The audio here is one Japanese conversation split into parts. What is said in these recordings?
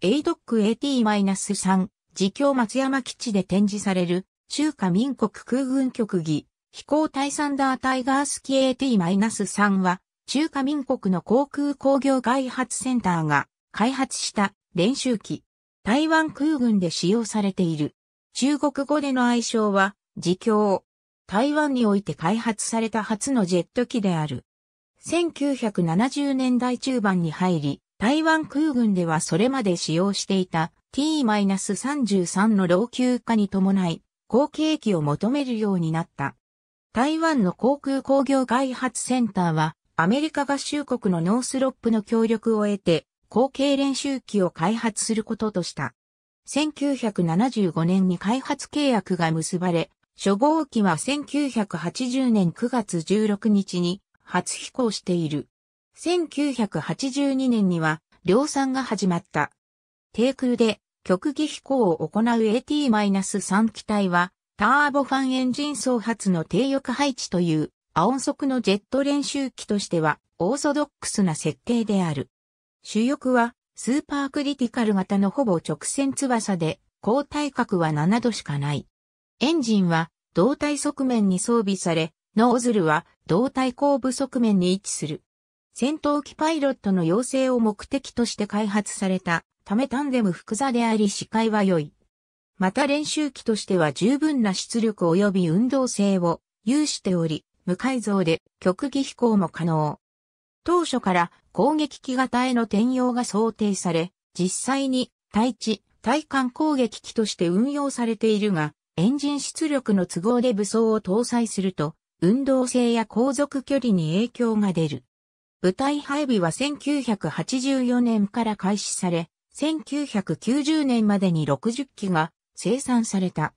ADOC-AT-3 自供松山基地で展示される中華民国空軍局技飛行隊サンダータイガース機 AT-3 は中華民国の航空工業開発センターが開発した練習機。台湾空軍で使用されている。中国語での愛称は自供。台湾において開発された初のジェット機である。1970年代中盤に入り、台湾空軍ではそれまで使用していた T-33 の老朽化に伴い、後継機を求めるようになった。台湾の航空工業開発センターは、アメリカ合衆国のノースロップの協力を得て、後継練習機を開発することとした。1975年に開発契約が結ばれ、初号機は1980年9月16日に初飛行している。1982年には量産が始まった。低空で極技飛行を行う AT-3 機体はターボファンエンジン総発の低翼配置という青速のジェット練習機としてはオーソドックスな設定である。主翼はスーパークリティカル型のほぼ直線翼で高体角は7度しかない。エンジンは胴体側面に装備され、ノーズルは胴体後部側面に位置する。戦闘機パイロットの養成を目的として開発されたためタンデム複座であり視界は良い。また練習機としては十分な出力及び運動性を有しており、無改造で極技飛行も可能。当初から攻撃機型への転用が想定され、実際に対地、対艦攻撃機として運用されているが、エンジン出力の都合で武装を搭載すると、運動性や航続距離に影響が出る。部隊配備は1984年から開始され、1990年までに60機が生産された。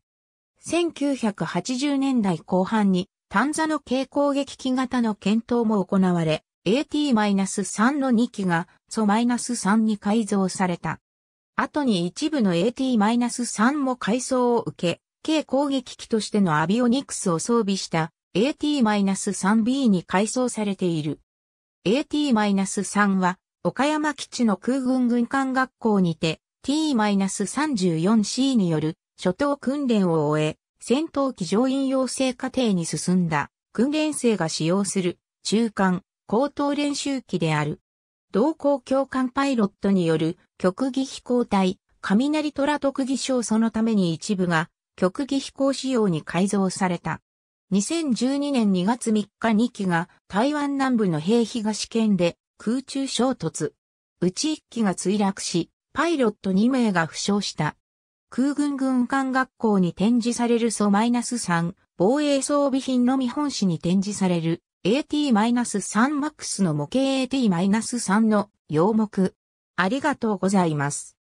1980年代後半に単座の軽攻撃機型の検討も行われ、AT-3 の2機がソ -3 に改造された。後に一部の AT-3 も改装を受け、軽攻撃機としてのアビオニクスを装備した AT-3B に改装されている。AT-3 は、岡山基地の空軍軍艦学校にて、T-34C による初等訓練を終え、戦闘機乗員養成課程に進んだ訓練生が使用する中間高等練習機である。同校教官パイロットによる極技飛行隊、雷虎特技賞そのために一部が極技飛行仕様に改造された。2012年2月3日2機が台湾南部の兵東県で空中衝突。うち1機が墜落し、パイロット2名が負傷した。空軍軍艦学校に展示されるス -3 防衛装備品の見本市に展示される AT-3MAX の模型 AT-3 の要目。ありがとうございます。